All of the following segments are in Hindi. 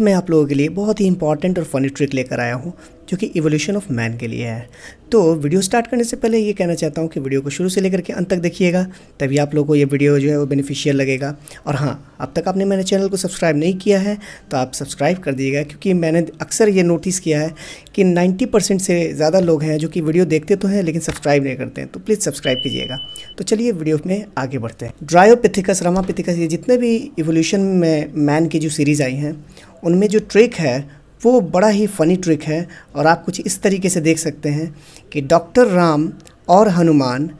मैं आप लोगों के लिए बहुत ही इंपॉर्टेंट और फनी ट्रिक लेकर आया हूँ जो कि इवोल्यूशन ऑफ मैन के लिए है तो वीडियो स्टार्ट करने से पहले ये कहना चाहता हूँ कि वीडियो को शुरू से लेकर के अंत तक देखिएगा तभी आप लोगों को ये वीडियो जो है वो बेनिफिशियल लगेगा और हाँ अब तक आपने मैंने चैनल को सब्सक्राइब नहीं किया है तो आप सब्सक्राइब कर दीजिएगा क्योंकि मैंने अक्सर ये नोटिस किया है कि नाइन्टी परसेंट से ज़्यादा लोग हैं जो कि वीडियो देखते तो हैं लेकिन सब्सक्राइब नहीं करते हैं तो प्लीज़ सब्सक्राइब कीजिएगा तो चलिए वीडियो में आगे बढ़ते हैं ड्रायोपिथिकस रामापिथिकस ये जितने भी इवोल्यूशन में मैन की जो सीरीज़ आई हैं उनमें जो ट्रिक है वो बड़ा ही फ़नी ट्रिक है और आप कुछ इस तरीके से देख सकते हैं कि डॉक्टर राम और हनुमान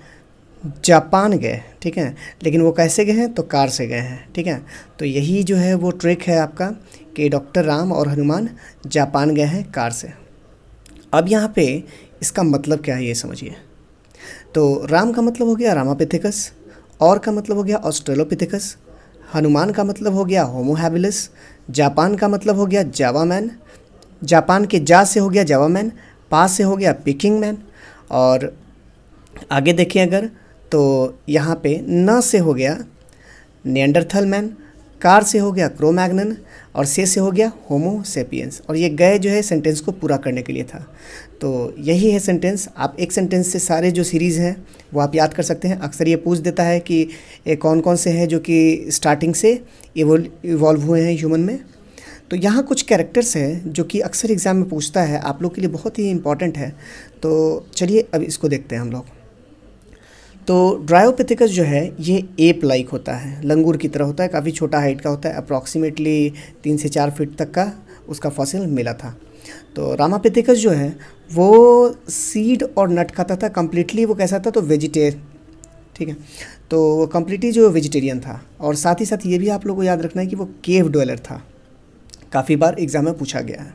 जापान गए ठीक है लेकिन वो कैसे गए हैं तो कार से गए हैं ठीक है तो यही जो है वो ट्रिक है आपका कि डॉक्टर राम और हनुमान जापान गए हैं कार से अब यहाँ पे इसका मतलब क्या है ये समझिए तो राम का मतलब हो गया रामापिथिकस और का मतलब हो गया ऑस्ट्रेलोपिथिकस हनुमान का मतलब हो गया होमोहैबिलस जापान का मतलब हो गया जावा मैन जापान के जा से हो गया जावा मैन पा से हो गया पिकिंग मैन और आगे देखें अगर तो यहाँ पे न से हो गया नियंडरथल मैन कार से हो गया क्रोमैग्नन और से से हो गया होमो सेपियंस और ये गए जो है सेंटेंस को पूरा करने के लिए था तो यही है सेंटेंस आप एक सेंटेंस से सारे जो सीरीज़ हैं वो आप याद कर सकते हैं अक्सर ये पूछ देता है कि ये कौन कौन से हैं जो कि स्टार्टिंग से इवॉल्व हुए हैं ह्यूमन में तो यहाँ कुछ कैरेक्टर्स हैं जो कि अक्सर एग्ज़ाम में पूछता है आप लोग के लिए बहुत ही इम्पॉर्टेंट है तो चलिए अब इसको देखते हैं हम लोग तो ड्रायोपेथिकस जो है ये एप लाइक होता है लंगूर की तरह होता है काफ़ी छोटा हाइट का होता है अप्रॉक्सीमेटली तीन से चार फीट तक का उसका फॉसिल मिला था तो रामापेथिकस जो है वो सीड और नट खाता था कम्प्लीटली वो कैसा था तो वेजिटे ठीक है तो वो कम्प्लीटली जो वेजिटेरियन था और साथ ही साथ ये भी आप लोगों को याद रखना है कि वो केव डोलर था काफ़ी बार एग्ज़ाम में पूछा गया है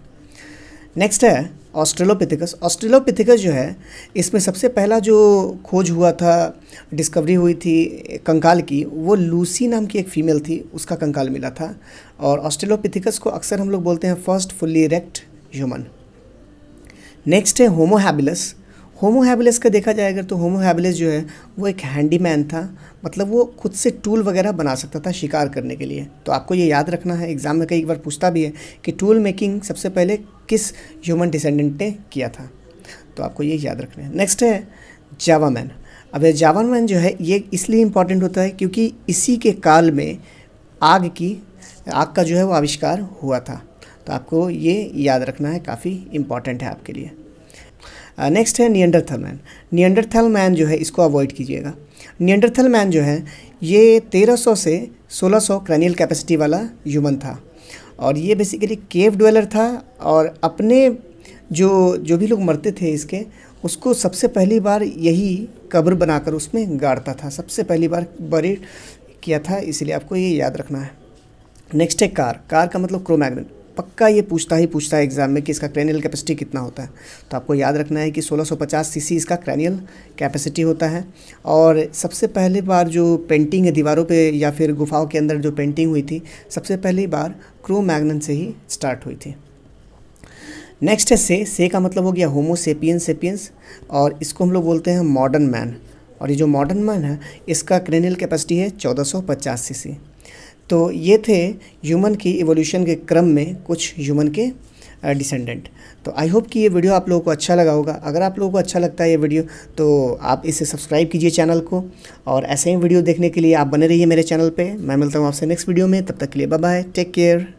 नेक्स्ट है ऑस्ट्रेलोपिथिकस ऑस्ट्रेलोपिथिकस जो है इसमें सबसे पहला जो खोज हुआ था डिस्कवरी हुई थी कंकाल की वो लूसी नाम की एक फ़ीमेल थी उसका कंकाल मिला था और ऑस्ट्रेलोपिथिकस को अक्सर हम लोग बोलते हैं first fully erect human next है होमोहैबिलस होमो का देखा जाए अगर तो होमो जो है वो एक हैंडीमैन था मतलब वो खुद से टूल वगैरह बना सकता था शिकार करने के लिए तो आपको ये याद रखना है एग्ज़ाम में कई बार पूछता भी है कि टूल मेकिंग सबसे पहले किस ह्यूमन डिसेंडेंट ने किया था तो आपको ये याद रखना है नेक्स्ट है जावा मैन अब ये जावा मैन जो है ये इसलिए इम्पॉर्टेंट होता है क्योंकि इसी के काल में आग की आग का जो है वो आविष्कार हुआ था तो आपको ये याद रखना है काफ़ी इम्पॉर्टेंट है आपके लिए नेक्स्ट uh, है नियंडरथल मैन नियंडरथल मैन जो है इसको अवॉइड कीजिएगा नियंडरथल मैन जो है ये 1300 से 1600 सौ क्रैनियल कैपेसिटी वाला ह्यूमन था और ये बेसिकली केव ड्वेलर था और अपने जो जो भी लोग मरते थे इसके उसको सबसे पहली बार यही कब्र बनाकर उसमें गाड़ता था सबसे पहली बार बरी किया था इसलिए आपको ये याद रखना है नेक्स्ट है कार कार का मतलब क्रोमैग्नेट पक्का ये पूछता ही पूछता है एग्ज़ाम में कि इसका क्रैनियल कैपेसिटी कितना होता है तो आपको याद रखना है कि 1650 सीसी इसका क्रैनियल कैपेसिटी होता है और सबसे पहले बार जो पेंटिंग है दीवारों पे या फिर गुफाओं के अंदर जो पेंटिंग हुई थी सबसे पहली बार क्रो मैगनन से ही स्टार्ट हुई थी नेक्स्ट है से से का मतलब हो गया होमो सेपियंस और इसको हम लोग बोलते हैं मॉडर्न मैन और ये जो मॉडर्न मैन है इसका क्रेनियल कैपेसिटी है सी सी तो ये थे ह्यूमन की एवोल्यूशन के क्रम में कुछ ह्यूमन के डिसेंडेंट तो आई होप कि ये वीडियो आप लोगों को अच्छा लगा होगा अगर आप लोगों को अच्छा लगता है ये वीडियो तो आप इसे सब्सक्राइब कीजिए चैनल को और ऐसे ही वीडियो देखने के लिए आप बने रहिए मेरे चैनल पे मैं मिलता हूँ आपसे नेक्स्ट वीडियो में तब तक के लिए बाय बाय टेक केयर